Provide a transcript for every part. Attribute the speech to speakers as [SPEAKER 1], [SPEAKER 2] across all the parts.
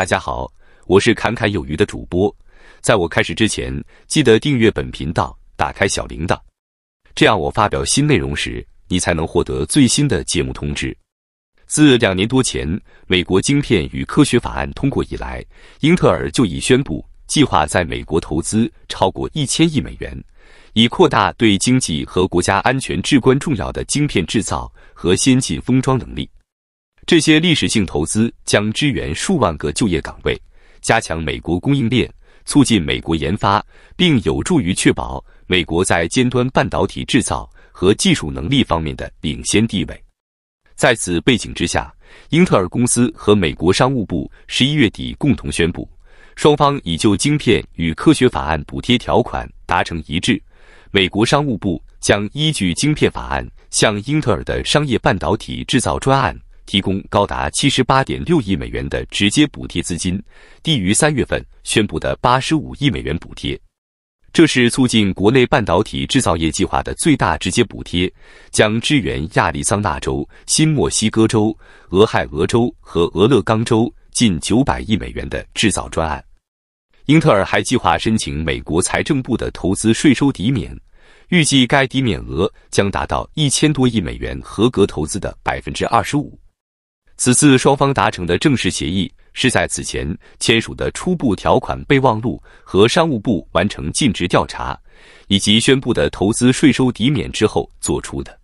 [SPEAKER 1] 大家好，我是侃侃有余的主播。在我开始之前，记得订阅本频道，打开小铃铛，这样我发表新内容时，你才能获得最新的节目通知。自两年多前《美国晶片与科学法案》通过以来，英特尔就已宣布计划在美国投资超过一千亿美元，以扩大对经济和国家安全至关重要的晶片制造和先进封装能力。这些历史性投资将支援数万个就业岗位，加强美国供应链，促进美国研发，并有助于确保美国在尖端半导体制造和技术能力方面的领先地位。在此背景之下，英特尔公司和美国商务部十一月底共同宣布，双方已就晶片与科学法案补贴条款达成一致。美国商务部将依据晶片法案向英特尔的商业半导体制造专案。提供高达七十八点六亿美元的直接补贴资金，低于三月份宣布的八十五亿美元补贴。这是促进国内半导体制造业计划的最大直接补贴，将支援亚利桑那州、新墨西哥州、俄亥俄州和俄勒冈州近九百亿美元的制造专案。英特尔还计划申请美国财政部的投资税收抵免，预计该抵免额将达到一千多亿美元，合格投资的百分之二十五。此次双方达成的正式协议，是在此前签署的初步条款备忘录和商务部完成尽职调查，以及宣布的投资税收抵免之后做出的。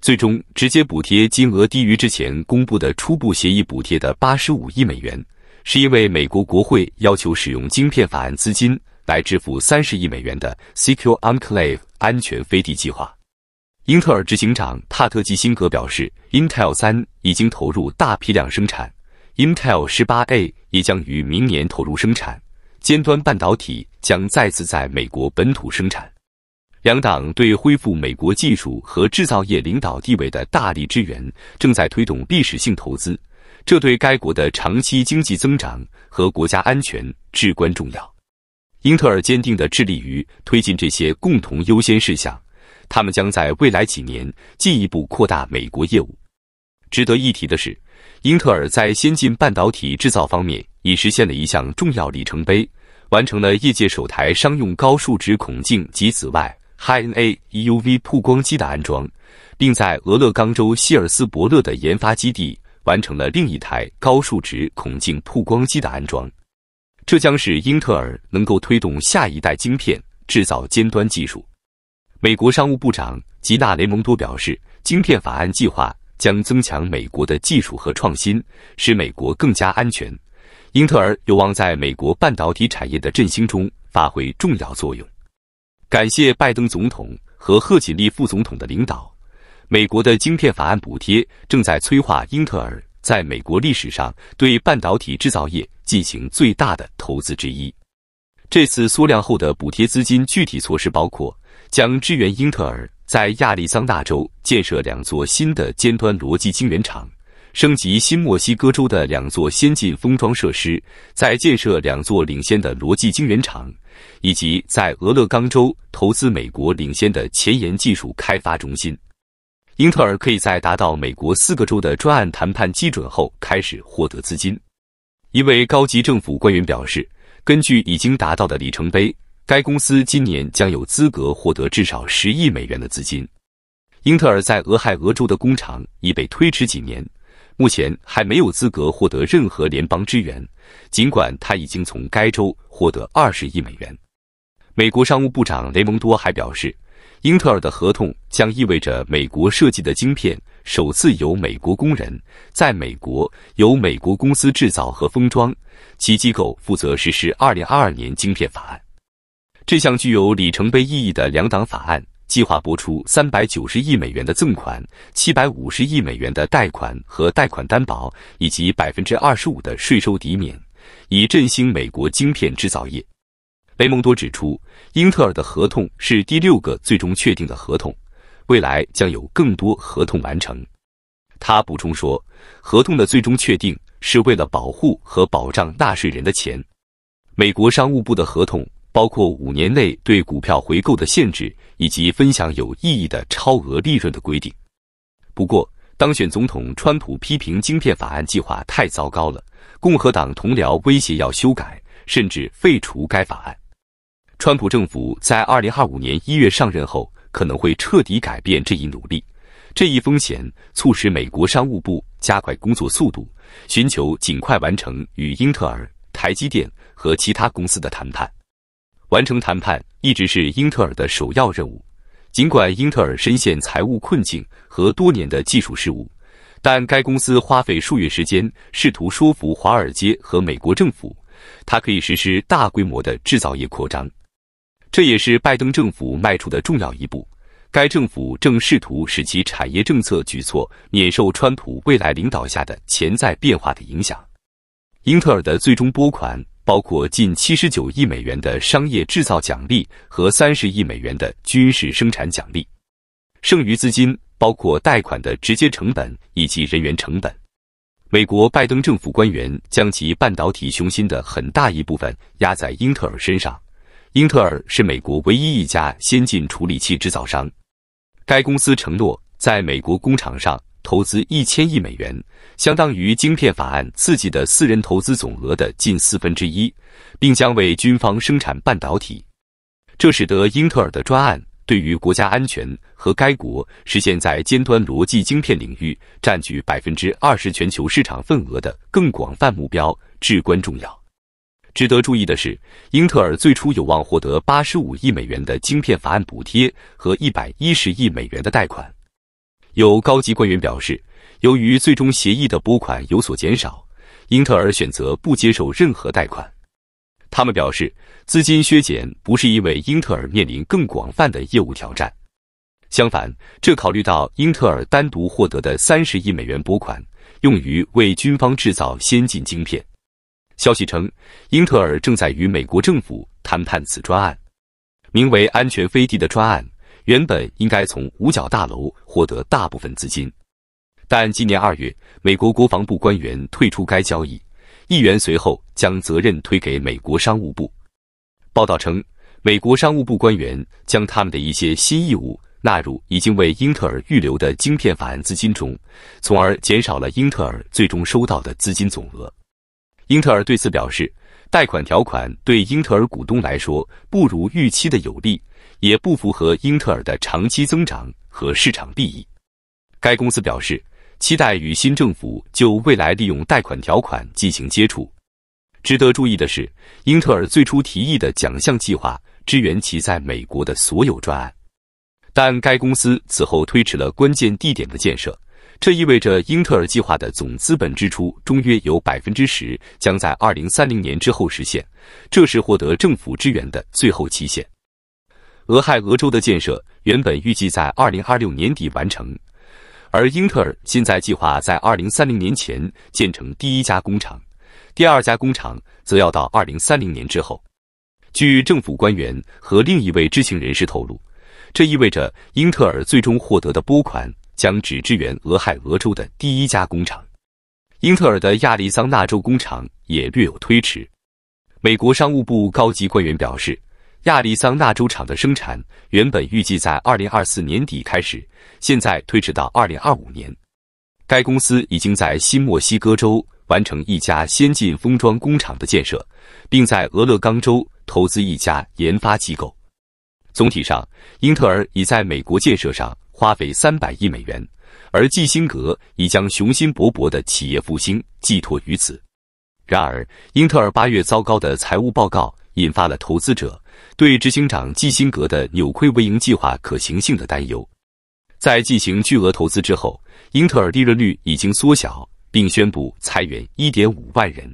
[SPEAKER 1] 最终直接补贴金额低于之前公布的初步协议补贴的八十五亿美元，是因为美国国会要求使用晶片法案资金来支付三十亿美元的 Secure Enclave 安全飞地计划。英特尔执行长帕特基辛格表示，Intel 3已经投入大批量生产，Intel 18A 也将于明年投入生产。尖端半导体将再次在美国本土生产。两党对恢复美国技术和制造业领导地位的大力支援，正在推动历史性投资，这对该国的长期经济增长和国家安全至关重要。英特尔坚定地致力于推进这些共同优先事项。他们将在未来几年进一步扩大美国业务。值得一提的是，英特尔在先进半导体制造方面已实现了一项重要里程碑，完成了业界首台商用高数值孔径及紫外 （High NA EUV） 曝光机的安装，并在俄勒冈州希尔斯伯勒的研发基地完成了另一台高数值孔径曝光机的安装。这将使英特尔能够推动下一代晶片制造尖端技术。美国商务部长吉娜雷蒙多表示，晶片法案计划将增强美国的技术和创新，使美国更加安全。英特尔有望在美国半导体产业的振兴中发挥重要作用。感谢拜登总统和贺锦丽副总统的领导，美国的晶片法案补贴正在催化英特尔在美国历史上对半导体制造业进行最大的投资之一。这次缩量后的补贴资金具体措施包括。将支援英特尔在亚利桑那州建设两座新的尖端逻辑晶圆厂，升级新墨西哥州的两座先进封装设施，在建设两座领先的逻辑晶圆厂，以及在俄勒冈州投资美国领先的前沿技术开发中心。英特尔可以在达到美国四个州的专案谈判基准后开始获得资金。一位高级政府官员表示，根据已经达到的里程碑。该公司今年将有资格获得至少十亿美元的资金。英特尔在俄亥俄州的工厂已被推迟几年，目前还没有资格获得任何联邦支援。尽管他已经从该州获得二十亿美元。美国商务部长雷蒙多还表示，英特尔的合同将意味着美国设计的晶片首次由美国工人在美国由美国公司制造和封装。其机构负责实施《二零二二年晶片法案》。这项具有里程碑意义的两党法案计划拨出三百九十亿美元的赠款、七百五十亿美元的贷款和贷款担保，以及百分之二十五的税收抵免，以振兴美国晶片制造业。雷蒙多指出，英特尔的合同是第六个最终确定的合同，未来将有更多合同完成。他补充说，合同的最终确定是为了保护和保障纳税人的钱。美国商务部的合同。包括五年内对股票回购的限制，以及分享有意义的超额利润的规定。不过，当选总统川普批评晶片法案计划太糟糕了，共和党同僚威胁要修改甚至废除该法案。川普政府在二零二五年一月上任后，可能会彻底改变这一努力。这一风险促使美国商务部加快工作速度，寻求尽快完成与英特尔、台积电和其他公司的谈判。完成谈判一直是英特尔的首要任务。尽管英特尔深陷财务困境和多年的技术失误，但该公司花费数月时间试图说服华尔街和美国政府，它可以实施大规模的制造业扩张。这也是拜登政府迈出的重要一步。该政府正试图使其产业政策举措免受川普未来领导下的潜在变化的影响。英特尔的最终拨款。包括近七十九亿美元的商业制造奖励和三十亿美元的军事生产奖励，剩余资金包括贷款的直接成本以及人员成本。美国拜登政府官员将其半导体雄心的很大一部分压在英特尔身上，英特尔是美国唯一一家先进处理器制造商。该公司承诺在美国工厂上。投资一千亿美元，相当于晶片法案刺激的私人投资总额的近四分之一，并将为军方生产半导体。这使得英特尔的专案对于国家安全和该国实现在尖端逻辑晶片领域占据百分之二十全球市场份额的更广泛目标至关重要。值得注意的是，英特尔最初有望获得八十五亿美元的晶片法案补贴和一百一十亿美元的贷款。有高级官员表示，由于最终协议的拨款有所减少，英特尔选择不接受任何贷款。他们表示，资金削减不是因为英特尔面临更广泛的业务挑战，相反，这考虑到英特尔单独获得的三十亿美元拨款，用于为军方制造先进晶片。消息称，英特尔正在与美国政府谈判此专案，名为“安全飞地”的专案。原本应该从五角大楼获得大部分资金，但今年二月，美国国防部官员退出该交易，议员随后将责任推给美国商务部。报道称，美国商务部官员将他们的一些新义务纳入已经为英特尔预留的晶片法案资金中，从而减少了英特尔最终收到的资金总额。英特尔对此表示，贷款条款对英特尔股东来说不如预期的有利。也不符合英特尔的长期增长和市场利益。该公司表示，期待与新政府就未来利用贷款条款进行接触。值得注意的是，英特尔最初提议的奖项计划支援其在美国的所有专案，但该公司此后推迟了关键地点的建设。这意味着英特尔计划的总资本支出中约有百分之十将在2030年之后实现，这是获得政府支援的最后期限。俄亥俄州的建设原本预计在二零二六年底完成，而英特尔现在计划在二零三零年前建成第一家工厂，第二家工厂则要到二零三零年之后。据政府官员和另一位知情人士透露，这意味着英特尔最终获得的拨款将只支援俄亥俄州的第一家工厂。英特尔的亚利桑那州工厂也略有推迟。美国商务部高级官员表示。亚利桑那州厂的生产原本预计在二零二四年底开始，现在推迟到二零二五年。该公司已经在新墨西哥州完成一家先进封装工厂的建设，并在俄勒冈州投资一家研发机构。总体上，英特尔已在美国建设上花费三百亿美元，而基辛格已将雄心勃勃的企业复兴寄托于此。然而，英特尔八月糟糕的财务报告引发了投资者。对执行长基辛格的扭亏为盈计划可行性的担忧，在进行巨额投资之后，英特尔利润率已经缩小，并宣布裁员1.5万人。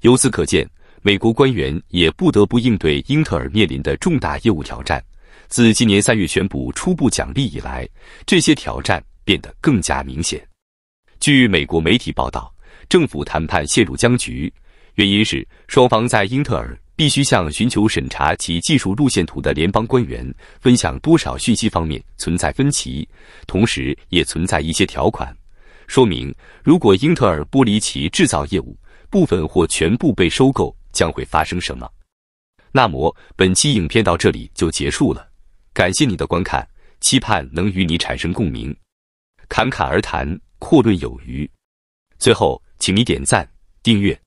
[SPEAKER 1] 由此可见，美国官员也不得不应对英特尔面临的重大业务挑战。自今年三月宣布初步奖励以来，这些挑战变得更加明显。据美国媒体报道，政府谈判陷入僵局，原因是双方在英特尔。必须向寻求审查其技术路线图的联邦官员分享多少讯息方面存在分歧，同时也存在一些条款，说明如果英特尔剥离其制造业务部分或全部被收购将会发生什么。那么本期影片到这里就结束了，感谢你的观看，期盼能与你产生共鸣，侃侃而谈，阔论有余。最后，请你点赞、订阅。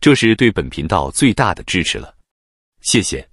[SPEAKER 1] 这是对本频道最大的支持了，谢谢。